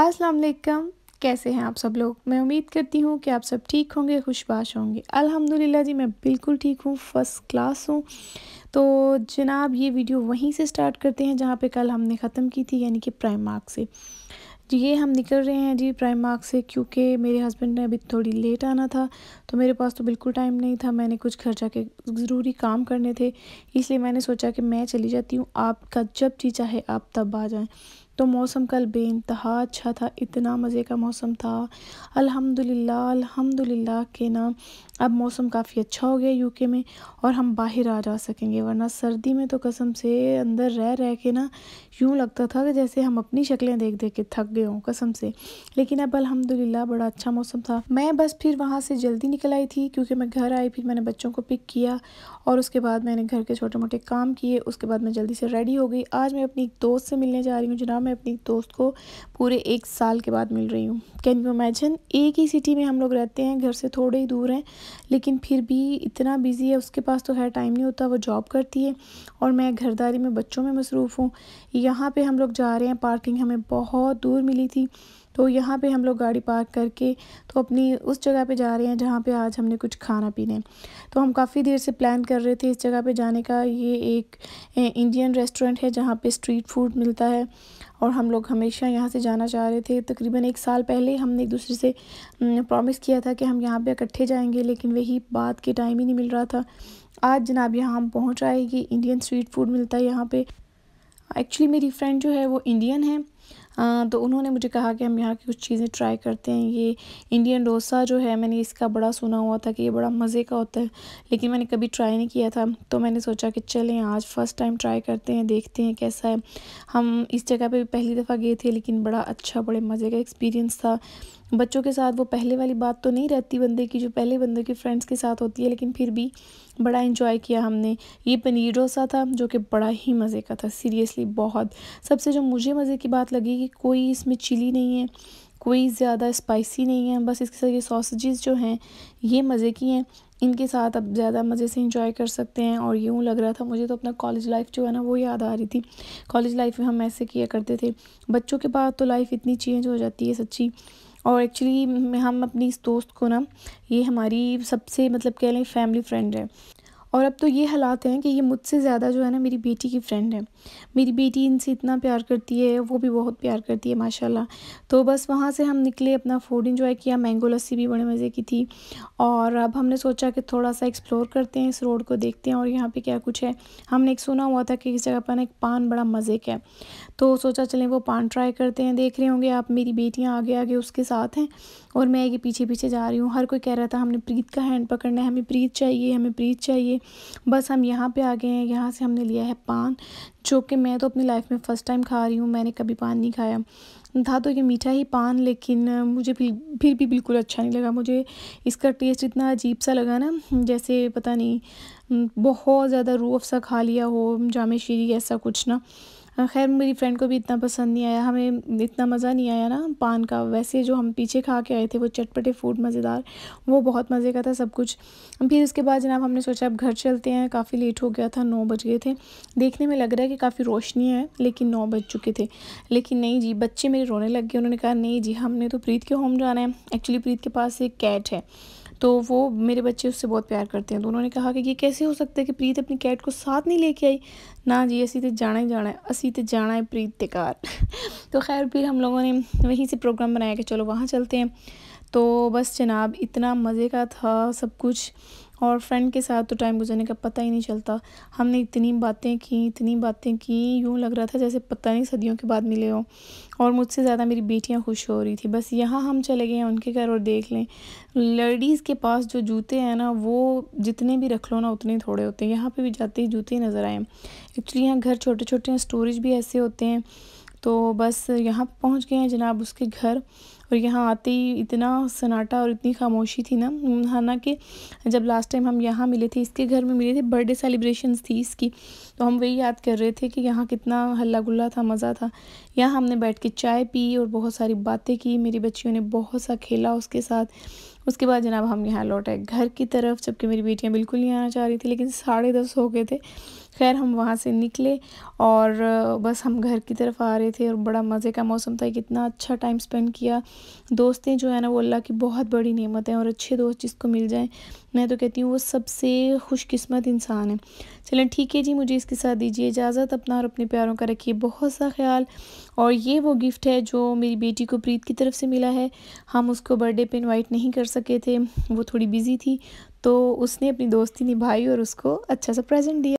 अस्सलाम वालेकुम कैसे हैं आप सब लोग मैं उम्मीद करती हूँ कि आप सब ठीक होंगे खुशबाश होंगे अल्हम्दुलिल्लाह जी मैं बिल्कुल ठीक हूँ फर्स्ट क्लास हूँ तो जनाब ये वीडियो वहीं से स्टार्ट करते हैं जहाँ पे कल हमने ख़त्म की थी यानी कि प्राइम मार्क से ये हम निकल रहे हैं जी प्राइम मार्क से क्योंकि मेरे हस्बैंड ने अभी थोड़ी लेट आना था तो मेरे पास तो बिल्कुल टाइम नहीं था मैंने कुछ घर जाके ज़रूरी काम करने थे इसलिए मैंने सोचा कि मैं चली जाती हूँ आपका जब जी चाहे आप तब आ जाएं तो मौसम कल बेानतहा अच्छा था इतना मज़े का मौसम था अल्हम्दुलिल्लाह अल्हम्दुलिल्लाह के ना अब मौसम काफ़ी अच्छा हो गया यूके में और हम बाहर आ जा सकेंगे वरना सर्दी में तो कसम से अंदर रह रह के ना यूँ लगता था कि जैसे हम अपनी शक्लें देख देख के थक गए हों कसम से लेकिन अब अलहमदिल्ला बड़ा अच्छा मौसम था मैं बस फिर वहाँ से जल्दी निकल आई थी क्योंकि मैं घर आई फिर मैंने बच्चों को पिक किया और उसके बाद मैंने घर के छोटे मोटे काम किए उसके बाद मैं जल्दी से रेडी हो गई आज मैं अपनी एक दोस्त से मिलने जा रही हूँ जनाब मैं अपनी दोस्त को पूरे एक साल के बाद मिल रही हूँ कैन यू इमेजिन एक ही सिटी में हम लोग रहते हैं घर से थोड़े ही दूर हैं लेकिन फिर भी इतना बिजी है उसके पास तो है टाइम नहीं होता वो जॉब करती है और मैं घरदारी में बच्चों में मसरूफ़ हूँ यहाँ पर हम लोग जा रहे हैं पार्किंग हमें बहुत दूर मिली थी तो यहाँ पे हम लोग गाड़ी पार्क करके तो अपनी उस जगह पे जा रहे हैं जहाँ पे आज हमने कुछ खाना पीना है तो हम काफ़ी देर से प्लान कर रहे थे इस जगह पे जाने का ये एक इंडियन रेस्टोरेंट है जहाँ पे स्ट्रीट फूड मिलता है और हम लोग हमेशा यहाँ से जाना चाह रहे थे तकरीबन एक साल पहले हमने एक दूसरे से प्रॉमिस किया था कि हम यहाँ पे इकट्ठे जाएंगे लेकिन वही बात के टाइम ही नहीं मिल रहा था आज जनाब यहाँ हम पहुँच आएगी कि इंडियन स्ट्रीट फूड मिलता है यहाँ पे एक्चुअली मेरी फ्रेंड जो है वो इंडियन है तो उन्होंने मुझे कहा कि हम यहाँ की कुछ चीज़ें ट्राई करते हैं ये इंडियन डोसा जो है मैंने इसका बड़ा सुना हुआ था कि ये बड़ा मज़े का होता है लेकिन मैंने कभी ट्राई नहीं किया था तो मैंने सोचा कि चलें आज फ़र्स्ट टाइम ट्राई करते हैं देखते हैं कैसा है हम इस जगह पर भी पहली दफ़ा गए थे लेकिन बड़ा अच्छा बड़े मज़े का एक्सपीरियंस था बच्चों के साथ वो पहले वाली बात तो नहीं रहती बंदे की जो पहले बंदे की फ्रेंड्स के साथ होती है लेकिन फिर भी बड़ा इन्जॉय किया हमने ये पनीर डोसा था जो कि बड़ा ही मज़े का था सीरियसली बहुत सबसे जो मुझे मज़े की बात लगी कि कोई इसमें चिली नहीं है कोई ज़्यादा स्पाइसी नहीं है बस इसके साथ ये सॉसेजेस जो हैं ये मज़े की हैं इनके साथ अब ज़्यादा मज़े से इंजॉय कर सकते हैं और यूँ लग रहा था मुझे तो अपना कॉलेज लाइफ जो है ना वो याद आ रही थी कॉलेज लाइफ में हम ऐसे किया करते थे बच्चों के बाद तो लाइफ इतनी चेंज हो जाती है सच्ची और एक्चुअली हम अपनी इस दोस्त को ना ये हमारी सबसे मतलब कह लें फैमिली फ्रेंड है और अब तो ये हालात हैं कि ये मुझसे ज़्यादा जो है ना मेरी बेटी की फ्रेंड है मेरी बेटी इनसे इतना प्यार करती है वो भी बहुत प्यार करती है माशाल्लाह तो बस वहाँ से हम निकले अपना फूड इंजॉय किया मैंगो लस्सी भी बड़े मज़े की थी और अब हमने सोचा कि थोड़ा सा एक्सप्लोर करते हैं इस रोड को देखते हैं और यहाँ पर क्या कुछ है हमने एक सुना हुआ था कि इस जगह पर ना एक पान बड़ा मज़े का है तो सोचा चलें वो पान ट्राई करते हैं देख रहे होंगे आप मेरी बेटियाँ आगे आगे उसके साथ हैं और मैं ये पीछे पीछे जा रही हूँ हर कोई कह रहा था हमने प्रीत का हैंड पकड़ना है हमें प्रीत चाहिए हमें प्रीत चाहिए बस हम यहाँ पे आ गए हैं यहाँ से हमने लिया है पान जो कि मैं तो अपनी लाइफ में फ़र्स्ट टाइम खा रही हूँ मैंने कभी पान नहीं खाया था तो ये मीठा ही पान लेकिन मुझे फिर फिर भी बिल्कुल अच्छा नहीं लगा मुझे इसका टेस्ट इतना अजीब सा लगा ना जैसे पता नहीं बहुत ज़्यादा रूह अफ़सा खा लिया हो जाम शीरी ऐसा कुछ ना खैर मेरी फ्रेंड को भी इतना पसंद नहीं आया हमें इतना मज़ा नहीं आया ना पान का वैसे जो हम पीछे खा के आए थे वो चटपटे फूड मज़ेदार वो बहुत मज़े का था सब कुछ फिर उसके बाद जनाब हमने सोचा अब घर चलते हैं काफ़ी लेट हो गया था नौ बज गए थे देखने में लग रहा है कि काफ़ी रोशनी है लेकिन नौ बज चुके थे लेकिन नहीं जी बच्चे मेरे रोने लग गए उन्होंने कहा नहीं जी हमने तो प्रीत के होम जाना है एक्चुअली प्रीत के पास एक कैट है तो वो मेरे बच्चे उससे बहुत प्यार करते हैं तो उन्होंने कहा कि ये कैसे हो सकता है कि प्रीत अपनी कैट को साथ नहीं लेके आई ना जी असी तो जाना ही जाना है असी तो जाना है प्रीत कार तो खैर फिर हम लोगों ने वहीं से प्रोग्राम बनाया कि चलो वहाँ चलते हैं तो बस जनाब इतना मज़े का था सब कुछ और फ्रेंड के साथ तो टाइम गुजरने का पता ही नहीं चलता हमने इतनी बातें की इतनी बातें की यूँ लग रहा था जैसे पता नहीं सदियों के बाद मिले हो और मुझसे ज़्यादा मेरी बेटियाँ खुश हो रही थी बस यहाँ हम चले गए हैं उनके घर और देख लें लेडीज़ के पास जो जूते हैं ना वो जितने भी रख लो ना उतने थोड़े होते हैं यहाँ पर भी जाते ही जूते ही नज़र आए एक्चुअली यहाँ घर छोटे छोटे हैं स्टोरेज भी ऐसे होते हैं तो बस यहाँ पर पहुँच गए हैं जनाब उसके घर और यहाँ आते ही इतना सन्नाटा और इतनी खामोशी थी ना हालांकि जब लास्ट टाइम हम यहाँ मिले थे इसके घर में मिले थे बर्थडे सेलिब्रेशन थी इसकी तो हम वही याद कर रहे थे कि यहाँ कितना हल्ला गुल्ला था मज़ा था यहाँ हमने बैठ के चाय पी और बहुत सारी बातें की मेरी बच्चियों ने बहुत सा खेला उसके साथ उसके बाद जनाब हम यहाँ लौटे घर की तरफ जबकि मेरी बेटियाँ बिल्कुल नहीं आना चाह रही थी लेकिन साढ़े दस हो गए थे खैर हम वहाँ से निकले और बस हम घर की तरफ आ रहे थे और बड़ा मज़े का मौसम था कितना अच्छा टाइम स्पेंड किया दोस्तें जो है ना वो अल्लाह की बहुत बड़ी नेमत है और अच्छे दोस्त जिसको मिल जाएँ मैं तो कहती हूँ वो सबसे खुशकस्मत इंसान है चलें ठीक है जी मुझे इसके साथ दीजिए इजाज़त अपना और अपने प्यारों का रखिए बहुत सा ख्याल और ये वो गिफ्ट है जो मेरी बेटी को प्रीत की तरफ से मिला है हम उसको बर्थडे पे इनवाइट नहीं कर सके थे वो थोड़ी बिज़ी थी तो उसने अपनी दोस्ती निभाई और उसको अच्छा सा प्रेजेंट दिया